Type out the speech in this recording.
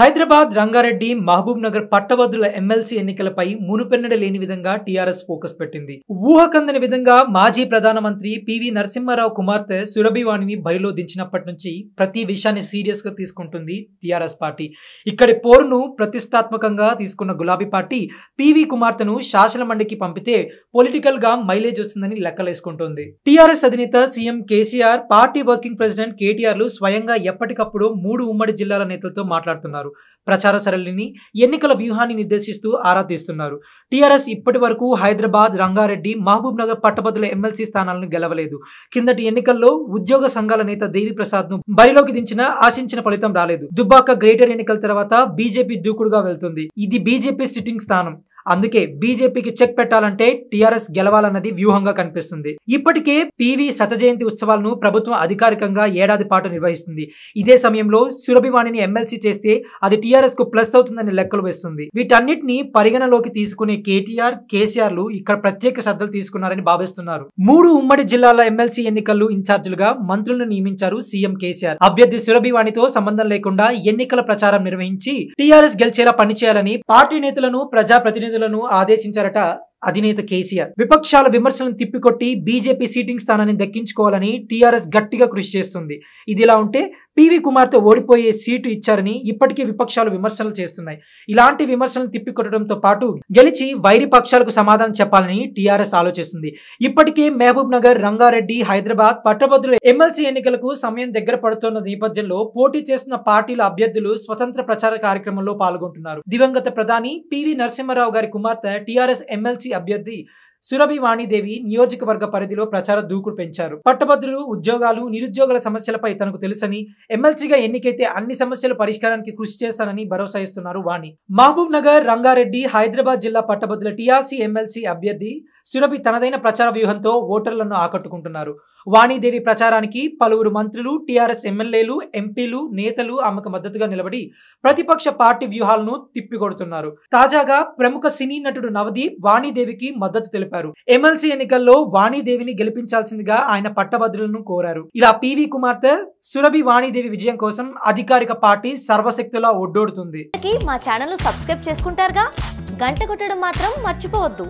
హైదరాబాద్ రంగారెడ్డి మహబూబ్ నగర్ పట్టభద్రుల ఎమ్మెల్సీ ఎన్నికలపై మునుపెన్నడ లేని విధంగా టీఆర్ఎస్ ఫోకస్ పెట్టింది ఊహకందని విధంగా మాజీ ప్రధానమంత్రి పివి నరసింహారావు కుమార్తె సురభివాణిని బయలో దించినప్పటి నుంచి ప్రతి విషయాన్ని సీరియస్ గా తీసుకుంటుంది టీఆర్ఎస్ పార్టీ ఇక్కడి పోరును ప్రతిష్టాత్మకంగా తీసుకున్న గులాబీ పార్టీ పివి కుమార్తెను శాసన మండలికి పంపితే పొలిటికల్ గా మైలేజ్ వస్తుందని లెక్కలేసుకుంటుంది టీఆర్ఎస్ అధినేత సీఎం కేసీఆర్ పార్టీ వర్కింగ్ ప్రెసిడెంట్ కేటీఆర్లు స్వయంగా ఎప్పటికప్పుడు మూడు ఉమ్మడి జిల్లాల నేతలతో మాట్లాడుతున్నారు చేస్తున్నారు ప్రచార సరళిని ఎన్నికల వ్యూహాన్ని నిర్దేశిస్తూ ఆరా తీస్తున్నారు టీఆర్ఎస్ ఇప్పటి వరకు హైదరాబాద్ రంగారెడ్డి మహబూబ్ నగర్ పట్టభద్రుల ఎమ్మెల్సీ స్థానాలను గెలవలేదు కిందటి ఎన్నికల్లో ఉద్యోగ సంఘాల నేత దేవి ప్రసాద్ ను బరిలోకి దించిన ఆశించిన ఫలితం రాలేదు దుబ్బాక గ్రేటర్ ఎన్నికల తర్వాత బీజేపీ దూకుడుగా వెళ్తుంది ఇది బీజేపీ సిట్టింగ్ స్థానం అందుకే బీజేపీకి చెక్ పెట్టాలంటే టీఆర్ఎస్ గెలవాలన్నది వ్యూహంగా కనిపిస్తుంది ఇప్పటికే పివి శతజయంతి ఉత్సవాలను ప్రభుత్వం అధికారికంగా ఏడాది పాటు నిర్వహిస్తుంది ఇదే సమయంలో సురభివాణిని ఎమ్మెల్సీ చేస్తే అది టీఆర్ఎస్ కు ప్లస్ అవుతుందని లెక్కలు వేస్తుంది వీటన్నిటిని పరిగణలోకి తీసుకునే కేటీఆర్ కేసీఆర్ లు ఇక్కడ ప్రత్యేక శ్రద్ధలు తీసుకున్నారని భావిస్తున్నారు మూడు ఉమ్మడి జిల్లాల ఎమ్మెల్సీ ఎన్నికలు ఇన్ఛార్జీలుగా మంత్రులను నియమించారు సీఎం కేసీఆర్ అభ్యర్థి సురభివాణితో సంబంధం లేకుండా ఎన్నికల ప్రచారం నిర్వహించి టీఆర్ఎస్ గెలిచేలా పనిచేయాలని పార్టీ నేతలను ప్రతినిధి ప్రతినిధులను ఆదేశించారట అధినేత కేసీఆర్ విపక్షాల విమర్శలను తిప్పికొట్టి బీజేపీ సీటింగ్ స్థానాన్ని దక్కించుకోవాలని టీఆర్ఎస్ గట్టిగా కృషి చేస్తుంది ఇదిలా ఉంటే పివి కుమార్తో ఓడిపోయే సీటు ఇచ్చారని ఇప్పటికీ విపక్షాలు విమర్శలు చేస్తున్నాయి ఇలాంటి విమర్శలు తిప్పికొట్టడంతో పాటు గెలిచి వైరి పక్షాలకు సమాధానం చెప్పాలని టీఆర్ఎస్ ఆలోచిస్తుంది ఇప్పటికే మహబూబ్ నగర్ రంగారెడ్డి హైదరాబాద్ పట్టభద్రుల ఎమ్మెల్సీ ఎన్నికలకు సమయం దగ్గర పడుతున్న నేపథ్యంలో పోటీ చేస్తున్న పార్టీల అభ్యర్థులు స్వతంత్ర ప్రచార కార్యక్రమంలో పాల్గొంటున్నారు దివంగత ప్రధాని పివి నరసింహారావు గారి కుమార్తె టీఆర్ఎస్ ఎమ్మెల్సీ అభ్యర్థి సురభి వాణిదేవి నియోజకవర్గ పరిధిలో ప్రచార దూకుడు పెంచారు పట్టభద్రులు ఉద్యోగాలు నిరుద్యోగుల సమస్యలపై తనకు తెలుసని ఎమ్మెల్సీగా ఎన్నికైతే అన్ని సమస్యల పరిష్కారానికి కృషి చేస్తానని భరోసా ఇస్తున్నారు వాణి మహబూబ్ నగర్ రంగారెడ్డి హైదరాబాద్ జిల్లా పట్టభద్రుల టీఆర్సీ ఎమ్మెల్సీ అభ్యర్థి సురభి తనదైన ప్రచార వ్యూహంతో ఓటర్లను ఆకట్టుకుంటున్నారు వాణిదేవి ప్రచారానికి పలువురు మంత్రులు టీఆర్ఎస్ ఎమ్మెల్యేలు ఎంపీలు నేతలు ఆమెకు మద్దతుగా నిలబడి ప్రతిపక్ష పార్టీ వ్యూహాలను తిప్పికొడుతున్నారు తాజాగా ప్రముఖ సినీ నటుడు నవదీప్ వాణిదేవికి మద్దతు తెలిపారు ఎమ్మెల్సీ ఎన్నికల్లో వాణిదేవిని గెలిపించాల్సిందిగా ఆయన పట్టభద్రులను కోరారు ఇలా పివి కుమార్తె సురభి వాణిదేవి విజయం కోసం అధికారిక పార్టీ సర్వశక్తులా ఒడ్డోడుతుంది మా ఛానల్ సబ్స్క్రైబ్ చేసుకుంటారుగా గంట కొట్టడం మాత్రం మర్చిపోవద్దు